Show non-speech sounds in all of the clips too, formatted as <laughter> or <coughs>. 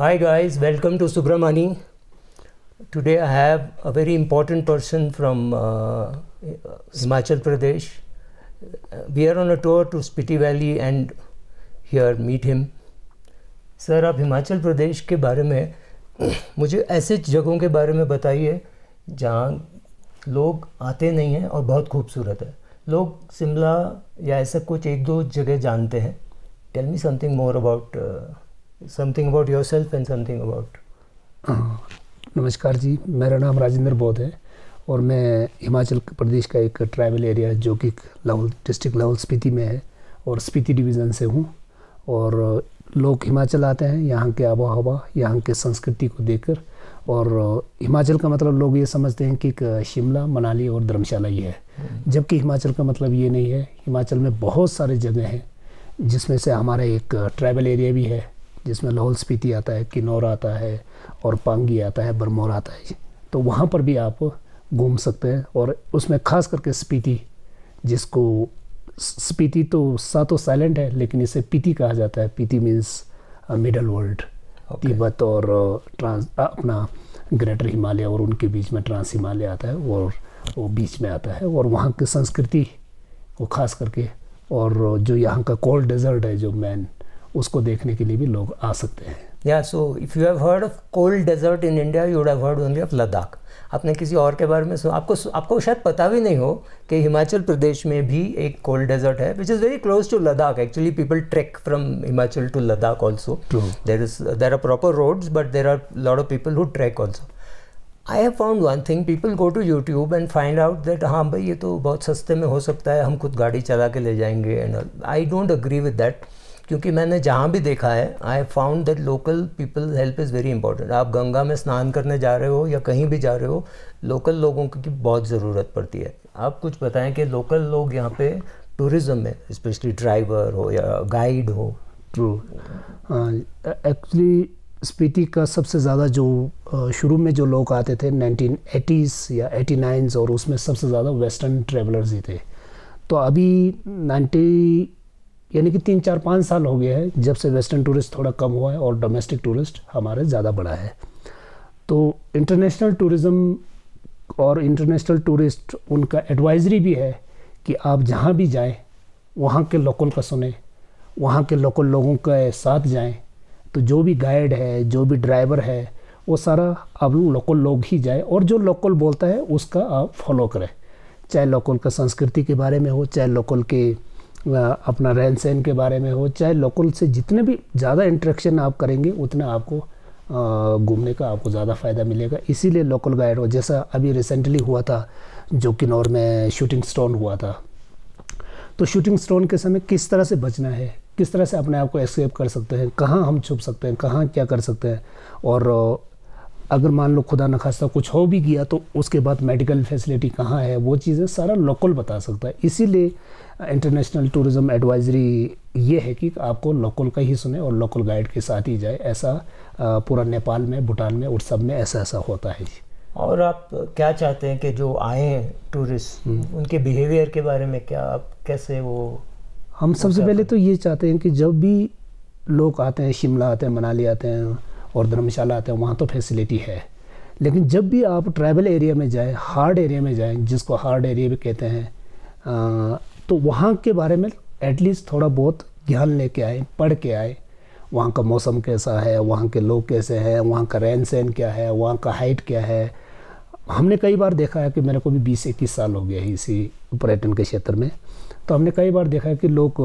Hi guys, welcome to Subramani. Today I have a very important person from uh, Himachal Pradesh. We are on a tour to Spiti Valley and here meet him. Sir आप हिमाचल प्रदेश के बारे में मुझे ऐसे जगहों के बारे में बताइए जहाँ लोग आते नहीं हैं और बहुत खूबसूरत है लोग शिमला या ऐसा कुछ एक दो जगह जानते हैं tell me something more about something about yourself and something about नमस्कार जी मेरा नाम राजेंद्र बोध है और मैं हिमाचल प्रदेश का एक ट्राइबल एरिया जो कि लाहौल डिस्ट्रिक्ट लाहौल स्पीति में है और स्पीति डिवीज़न से हूँ और लोग हिमाचल आते हैं यहाँ के आबो हवा यहाँ के संस्कृति को देखकर और हिमाचल का मतलब लोग ये समझते हैं कि शिमला मनाली और धर्मशाला ही है हम्म। जबकि हिमाचल का मतलब ये नहीं है हिमाचल में बहुत सारे जगह हैं जिसमें से हमारा एक ट्राइबल एरिया भी है जिसमें लाहौल स्पीति आता है किन्नौर आता है और पांगी आता है बरमौर आता है तो वहाँ पर भी आप घूम सकते हैं और उसमें खास करके स्पीति जिसको स्पीति तो सा तो साइलेंट है लेकिन इसे पीति कहा जाता है Spiti means middle world Tibet और ट्रांस uh, uh, अपना ग्रेटर हिमालय और उनके बीच में ट्रांस हिमालय आता है और वो बीच में आता है और वहाँ की संस्कृति को खास करके और जो यहाँ का कोल्ड डेजर्ट है जो मैन उसको देखने के लिए भी लोग आ सकते हैं या so if you have heard of cold desert in India you have heard only of Ladakh आपने किसी और के बारे में सुना आपको आपको शायद पता भी नहीं हो कि हिमाचल प्रदेश में भी एक कोल्ड डेजर्ट है which is very close to Ladakh actually people trek from Himachal to Ladakh also there is there are proper roads but there are lot of people who trek also I have found one thing people go to YouTube and find out that हाँ भाई ये तो बहुत सस्ते में हो सकता है हम खुद गाड़ी चला के ले जाएंगे and I don't agree with that क्योंकि मैंने जहाँ भी देखा है I found that local people help is very important आप गंगा में स्नान करने जा रहे हो या कहीं भी जा रहे हो लोकल लोगों की बहुत ज़रूरत पड़ती है आप कुछ बताएं कि लोकल लोग यहाँ पे टूरिज़्म में स्पेशली ड्राइवर हो या गाइड हो ट्रू एक्चुअली स्पीति का सबसे ज़्यादा जो uh, शुरू में जो लोग आते थे एटीस या नाइन्स और उसमें सबसे ज़्यादा वेस्टर्न ट्रेवलर्स ही थे तो अभी नाइन्टी यानी कि तीन चार पाँच साल हो गया है जब से वेस्टर्न टूरिस्ट थोड़ा कम हुआ है और डोमेस्टिक टूरिस्ट हमारे ज़्यादा बढ़ा है तो इंटरनेशनल टूरिज़्म और इंटरनेशनल टूरिस्ट उनका एडवाइजरी भी है कि आप जहाँ भी जाएँ वहाँ के लोकल का सुने वहाँ के लोकल लोगों के साथ जाएँ तो जो भी गाइड है जो भी ड्राइवर है वो सारा आप लोकल लोग ही जाए और जो लोकल बोलता है उसका आप फॉलो करें चाहे लोकल का संस्कृति के बारे में हो चाहे लोकल के अपना रहन सहन के बारे में हो चाहे लोकल से जितने भी ज़्यादा इंट्रैक्शन आप करेंगे उतना आपको घूमने का आपको ज़्यादा फ़ायदा मिलेगा इसीलिए लोकल गाइड हो जैसा अभी रिसेंटली हुआ था जो किन्नौर में शूटिंग स्टोन हुआ था तो शूटिंग स्टोन के समय किस तरह से बचना है किस तरह से अपने आप को एस्केप कर सकते हैं कहाँ हम छुप सकते हैं कहाँ क्या कर सकते हैं और अगर मान लो खुदा नखास्ता कुछ हो भी गया तो उसके बाद मेडिकल फैसिलिटी कहाँ है वो चीज़ें सारा लोकल बता सकता है इसीलिए इंटरनेशनल टूरिज़्म एडवाइजरी ये है कि आपको लोकल का ही सुने और लोकल गाइड के साथ ही जाए ऐसा पूरा नेपाल में भूटान में और सब में ऐसा ऐसा होता है और आप क्या चाहते हैं कि जो आए टूरिस्ट हम्म। उनके बिहेवियर के बारे में क्या आप कैसे वो हम सबसे पहले तो ये चाहते हैं कि जब भी लोग आते हैं शिमला आते हैं मनाली आते हैं और धर्मशाला आते हैं वहाँ तो फैसिलिटी है लेकिन जब भी आप ट्रैवल एरिया में जाएँ हार्ड एरिया में जाएँ जिसको हार्ड एरिया भी कहते हैं तो वहाँ के बारे में एटलीस्ट थोड़ा बहुत ज्ञान लेके आए पढ़ के आए वहाँ का मौसम कैसा है वहाँ के लोग कैसे हैं वहाँ का रहन सहन क्या है वहाँ का हाइट क्या है हमने कई बार देखा है कि मेरे को भी बीस इक्कीस साल हो गया है इसी पर्यटन के क्षेत्र में तो हमने कई बार देखा है कि लोग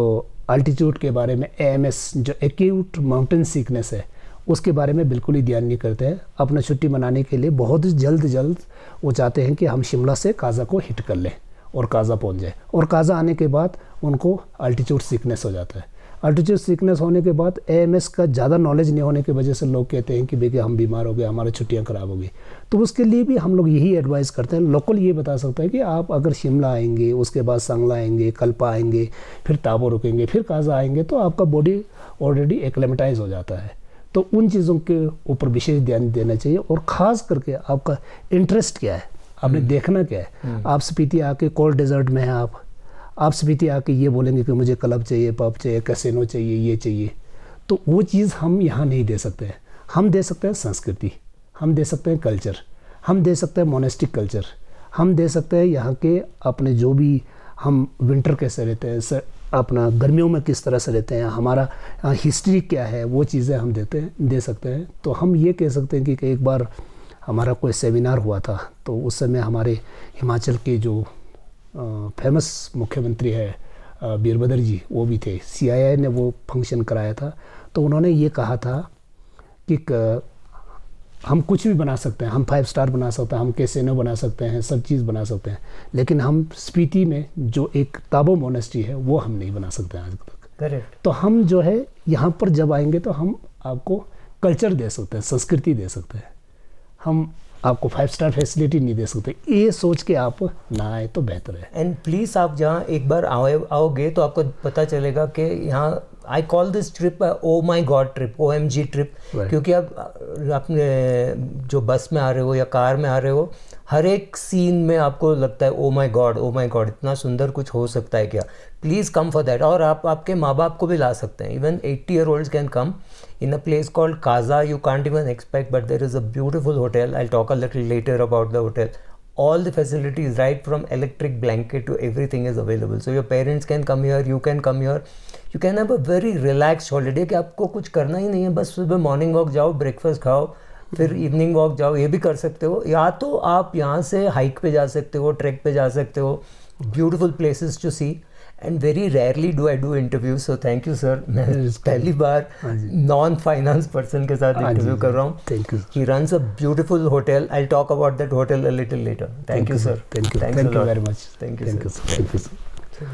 अल्टीट्यूड के बारे में ए जो एक्यूट माउंटेन सीकनेस है उसके बारे में बिल्कुल ही ध्यान नहीं करते हैं अपना छुट्टी मनाने के लिए बहुत जल्द जल्द वो चाहते हैं कि हम शिमला से काज़ा को हिट कर लें और काज़ा पहुंच जाए और काज़ा आने के बाद उनको अल्टीट्यूड सिकनेस हो जाता है अल्टीट्यूड सिकनेस होने के बाद ए का ज़्यादा नॉलेज नहीं होने की वजह से लोग कहते हैं कि भैया हम बीमार हो गए हमारी छुट्टियाँ ख़राब हो गई तो उसके लिए भी हम लोग यही एडवाइस करते हैं लोकल ये बता सकता है कि आप अगर शिमला आएंगे उसके बाद सांगला आएंगे कल्पा आएंगे फिर ताबो रुकेंगे फिर काजा आएंगे तो आपका बॉडी ऑलरेडी एक्लेमेटाइज हो जाता है तो उन चीज़ों के ऊपर विशेष ध्यान देना चाहिए और ख़ास करके आपका इंटरेस्ट क्या है आपने हम्म। देखना क्या है हम्म। आप स्पीति आके कोल्ड डेजर्ट में हैं आप आप स्पीति आके ये बोलेंगे कि मुझे क्लब चाहिए पब चाहिए कैसेनो चाहिए ये चाहिए तो वो चीज़ हम यहाँ नहीं दे सकते हैं हम दे सकते हैं संस्कृति हम दे सकते हैं कल्चर हम दे सकते हैं मोनेस्टिक कल्चर हम दे सकते हैं यहाँ के अपने जो भी हम विंटर कैसे रहते हैं अपना गर्मियों में किस तरह से रहते हैं हमारा हिस्ट्री क्या है वो चीज़ें हम देते हैं दे सकते हैं तो हम ये कह सकते हैं कि, एक बार हमारा कोई सेमिनार हुआ था तो उस समय हमारे हिमाचल के जो फेमस मुख्यमंत्री है वीरभद्र जी वो भी थे सी ने वो फंक्शन कराया था तो उन्होंने ये कहा था कि हम कुछ भी बना सकते हैं हम फाइव स्टार बना सकते हैं हम कैसेनो बना सकते हैं सब चीज़ बना सकते हैं लेकिन हम स्पीति में जो एक ताबो मोनेस्ट्री है वो हम नहीं बना सकते आज तक करेक्ट तो हम जो है यहाँ पर जब आएंगे तो हम आपको कल्चर दे सकते हैं संस्कृति दे सकते हैं हम आपको फाइव स्टार फैसिलिटी नहीं दे सकते ये सोच के आप ना आए तो बेहतर है एंड प्लीज़ आप जहाँ एक बार आओ आओगे तो आपको पता चलेगा कि यहाँ I call this trip oh my god trip O M G trip क्योंकि आप अपने जो बस में आ रहे हो या कार में आ रहे हो हर एक सीन में आपको लगता है ओ my God O my God इतना सुंदर कुछ हो सकता है क्या प्लीज़ कम फॉर दैट और आप आपके माँ बाप को भी ला सकते हैं even eighty year old can come in a place called Kaza you can't even expect but there is a beautiful hotel I talk a little later about the hotel all the facilities right from electric blanket to everything is available so your parents can come here you can come here you can have a very relaxed holiday कि आपको कुछ करना ही नहीं है बस सुबह morning walk जाओ breakfast खाओ फिर इवनिंग वॉक जाओ ये भी कर सकते हो या तो आप यहाँ से हाइक पे जा सकते हो ट्रैक पे जा सकते हो beautiful places to see and very rarely do I do interviews. So thank you, sir. I am bar non-finance person ke saath interview kar raha Thank you. He runs a beautiful hotel. I'll talk about that hotel a little later. Thank, you, sir. Thank you. thank you very much. Thank you, sir. Thank you, sir.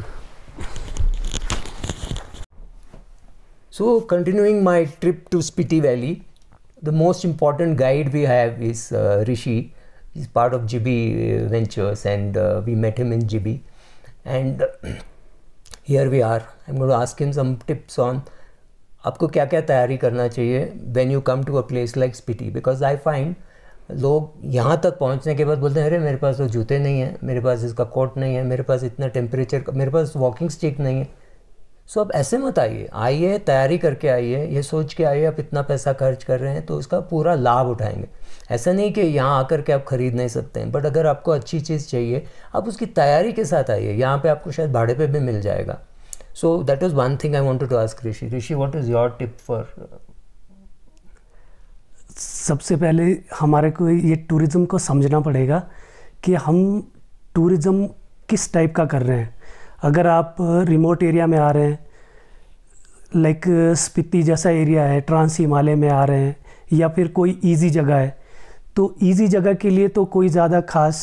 So, continuing my trip to Spiti Valley, the most important guide we have is uh, Rishi. He's part of Jibi Ventures and uh, we met him in Jibi. And uh, we are I am going to ask him some tips on आपको क्या क्या तैयारी करना चाहिए when you come to a place like Spiti because I find लोग यहाँ तक पहुँचने के बाद बोलते हैं अरे मेरे पास तो जूते नहीं हैं मेरे पास इसका कोट नहीं है मेरे पास इतना टेम्परेचर मेरे पास वॉकिंग स्टिक नहीं है सो so, आप ऐसे मत आइए आइए तैयारी करके आइए ये सोच के आइए आप इतना पैसा खर्च कर रहे हैं तो उसका पूरा लाभ उठाएंगे ऐसा नहीं कि यहाँ आकर के आप ख़रीद नहीं सकते हैं बट अगर आपको अच्छी चीज़ चाहिए आप उसकी तैयारी के साथ आइए यहाँ पे आपको शायद भाड़े पे भी मिल जाएगा so that is one thing I wanted to ask Rishi Rishi what is your tip for सबसे पहले हमारे को ये टूरिज़्म को समझना पड़ेगा कि हम टूरिज़्म किस टाइप का कर रहे हैं अगर आप रिमोट एरिया में आ रहे हैं लाइक स्पिति जैसा एरिया है ट्रांस हिमालय में आ रहे हैं या फिर कोई इजी जगह है तो ईजी जगह के लिए तो कोई ज़्यादा खास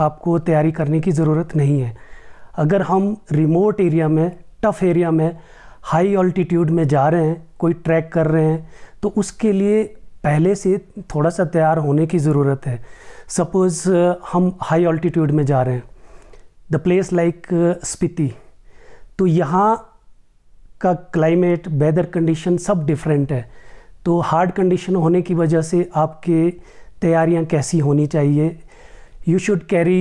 आपको तैयारी करने की ज़रूरत नहीं है अगर हम रिमोट एरिया में टफ़ एरिया में हाई ऑल्टीट्यूड में जा रहे हैं कोई ट्रैक कर रहे हैं तो उसके लिए पहले से थोड़ा सा तैयार होने की ज़रूरत है सपोज़ हम हाई ऑल्टीट्यूड में जा रहे हैं द प्लेस लाइक स्पिति तो यहाँ का क्लाइमेट वेदर कंडीशन सब डिफरेंट है तो हार्ड कंडीशन होने की वजह से आपके तैयारियां कैसी होनी चाहिए you should carry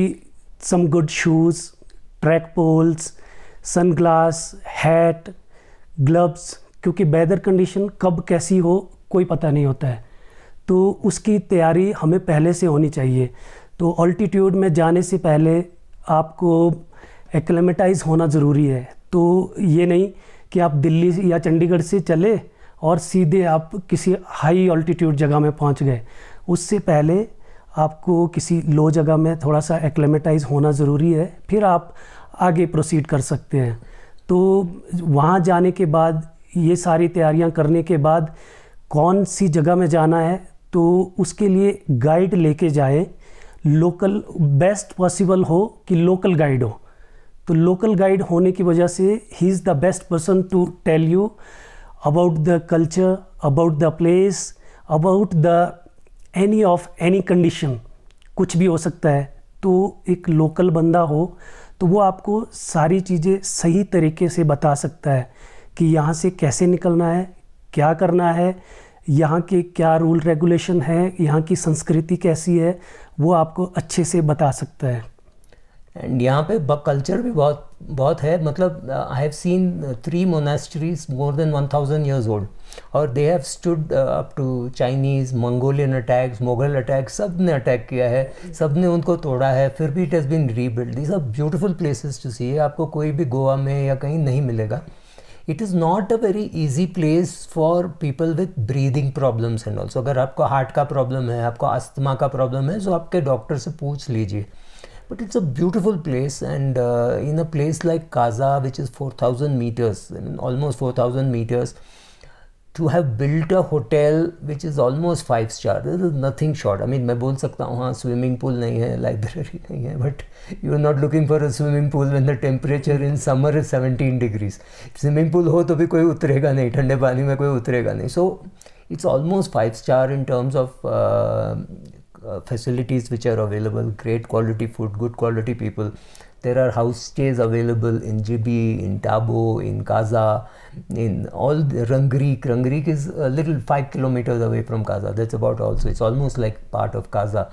some good shoes trek poles sun glass hat gloves क्योंकि वेदर कंडीशन कब कैसी हो कोई पता नहीं होता है तो उसकी तैयारी हमें पहले से होनी चाहिए तो ऑल्टीट्यूड में जाने से पहले आपको एक्लेमेटाइज होना ज़रूरी है तो ये नहीं कि आप दिल्ली या चंडीगढ़ से चले और सीधे आप किसी हाई ऑल्टीट्यूड जगह में पहुंच गए उससे पहले आपको किसी लो जगह में थोड़ा सा एक्लेमेटाइज होना ज़रूरी है फिर आप आगे प्रोसीड कर सकते हैं तो वहाँ जाने के बाद ये सारी तैयारियाँ करने के बाद कौन सी जगह में जाना है तो उसके लिए गाइड लेके जाए लोकल बेस्ट पॉसिबल हो कि लोकल गाइड हो तो लोकल गाइड होने की वजह से ही is the best person to tell you about the culture about the place about the any of any condition कुछ भी हो सकता है तो एक लोकल बंदा हो तो वो आपको सारी चीज़ें सही तरीके से बता सकता है कि यहाँ से कैसे निकलना है क्या करना है यहाँ के क्या रूल रेगुलेशन है यहाँ की संस्कृति कैसी है वो आपको अच्छे से बता सकता है एंड यहाँ पे कल्चर भी बहुत बहुत है मतलब I have seen three monasteries more than one thousand years old और they have stood up to Chinese Mongolian attacks Mughal attacks सब ने अटैक किया है सब ने उनको तोड़ा है फिर भी it has been rebuild these are beautiful places to see आपको कोई भी गोवा में या कहीं नहीं मिलेगा it is not a very easy place for people with breathing problems and also अगर आपको हार्ट का प्रॉब्लम है आपको अस्थमा का प्रॉब्लम है सो तो आपके डॉक्टर से पूछ लीजिए but it's a beautiful place and in a place like Kaza which is four thousand meters almost four thousand meters to have built a hotel which is almost five star. This is nothing short. I mean, मैं बोल सकता हूँ हाँ swimming pool नहीं library <laughs> but you are not looking for a swimming pool when the temperature in summer is 17 degrees. Swimming pool हो तो भी कोई उतरेगा नहीं ठंडे पानी में कोई So it's almost five star in terms of uh, uh, facilities which are available, great quality food, good quality people. There are house stays available in Jibi, in Tabo, in Kaza, in all the Rangrik. Rangrik is a little five kilometers away from Kaza. That's about also. It's almost like part of Kaza.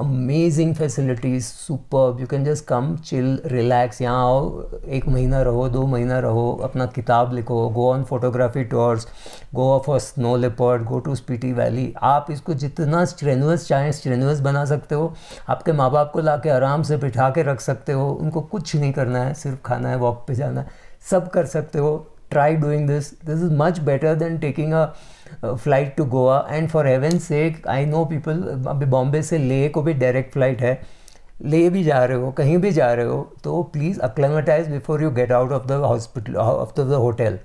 Amazing facilities super you can just come chill relax यहाँ आओ एक महीना रहो दो महीना रहो अपना किताब लिखो go on photography tours go for snow leopard go to Spiti valley आप इसको जितना स्ट्रेनुअस चाहें स्ट्रेनुअस बना सकते हो आपके माँ बाप को ला के आराम से बिठा के रख सकते हो उनको कुछ नहीं करना है सिर्फ खाना है वॉक पे जाना है सब कर सकते हो try doing this this is much better than taking a uh, flight to goa and for heaven's sake i know people अभी बॉम्बे से ले को भी डायरेक्ट फ्लाइट है ले भी जा रहे हो कहीं भी जा रहे हो तो please acclimatize before you get out of the hospital of the hotel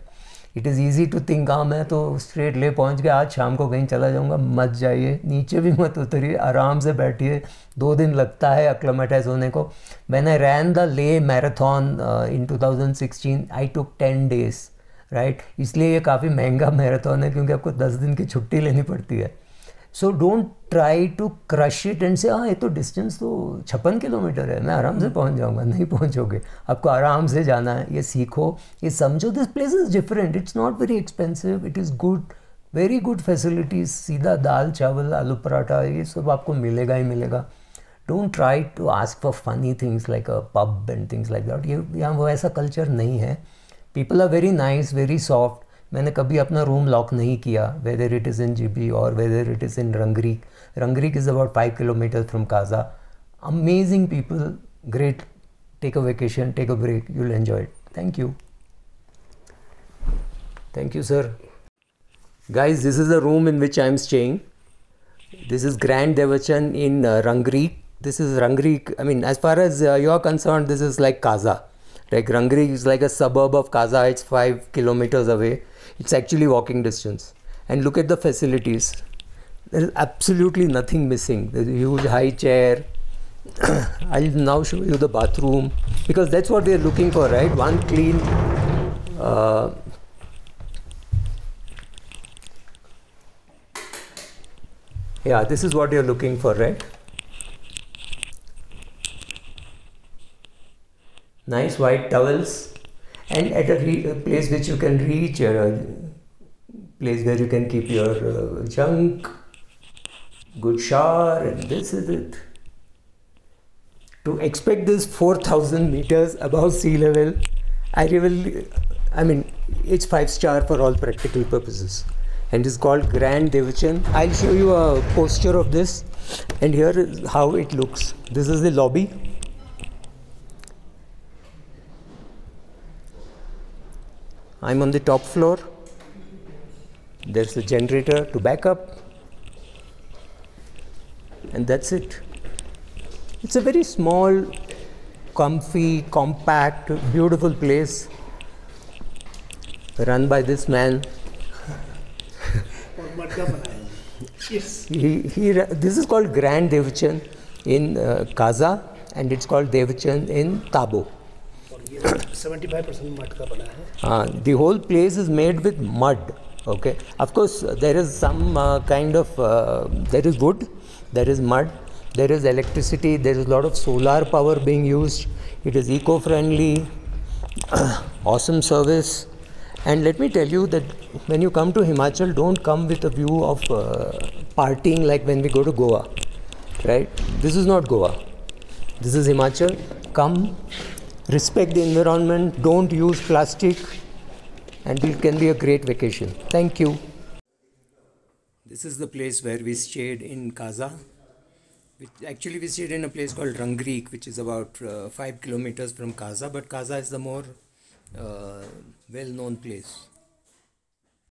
it is easy to think हाँ मैं तो स्ट्रेट ले पहुँच के आज शाम को कहीं चला जाऊँगा मत जाइए नीचे भी मत उतरिए आराम से बैठिए दो दिन लगता है अक्लमेटाइज होने को मैंने ran the Leh marathon in two thousand sixteen I took ten days right right? इसलिए ये काफ़ी महंगा मैराथन है क्योंकि आपको दस दिन की छुट्टी लेनी पड़ती है so don't try to crush it and से हाँ ये तो डिस्टेंस तो छप्पन किलोमीटर है मैं आराम से पहुंच जाऊंगा नहीं पहुंचोगे आपको आराम से जाना है ये सीखो ये समझो this place is different it's not very expensive it is good very good facilities सीधा दाल चावल आलू पराठा ये सब आपको मिलेगा ही मिलेगा don't try to ask for funny things like a pub and things like that ये यहाँ वो ऐसा कल्चर नहीं है People are very nice, very soft. मैंने कभी अपना रूम room. नहीं किया वेदर इट इज़ इन जिबली और whether it is in Rangrik Rangrik is about five kilometre from Kaza amazing people take a vacation, take a break, you'll enjoy it. Thank you. Thank you, sir. Guys, this is the room in which I am staying. This is Grand Devachan in uh, Rangri. This is Rangri. I mean, as far as uh, you are concerned, this is like Kaza. Like Rangri is like a suburb of Kaza. It's five kilometers away. It's actually walking distance. And look at the facilities. There is absolutely nothing missing. There's a huge high chair. <coughs> I'll now show you the bathroom because that's what they're looking for, right? One clean. Uh, yeah, this is what you're looking for, right? nice white towels and at a, place which you can reach a uh, place where you can keep your uh, junk good shower and this is it to expect this 4000 meters above sea level i really i mean it's five star for all practical purposes and it's called grand devachan i'll show you a posture of this and here is how it looks this is the lobby I'm on the top floor. There's a generator to back up. And that's it. It's a very small, comfy, compact, beautiful place run by this man. yes. he, he, this is called Grand Devachan in uh, Kaza and it's called Devachan in Tabo. हाँ the whole place is made with mud okay of course there is some kind of there is wood there is mud there is electricity there is lot of solar power being use it is eco friendly awesome service and let me tell you that when you come to Himachal don't come with a view of partying like when we go to Goa right this is not Goa this is Himachal come respect the environment, don't use plastic, and it can be a great vacation. Thank you. This is the place where we stayed in Kaza. actually, we stayed in a place called Rangreek, which is about uh, 5 kilometers from Kaza, but Kaza is the more uh, well known place.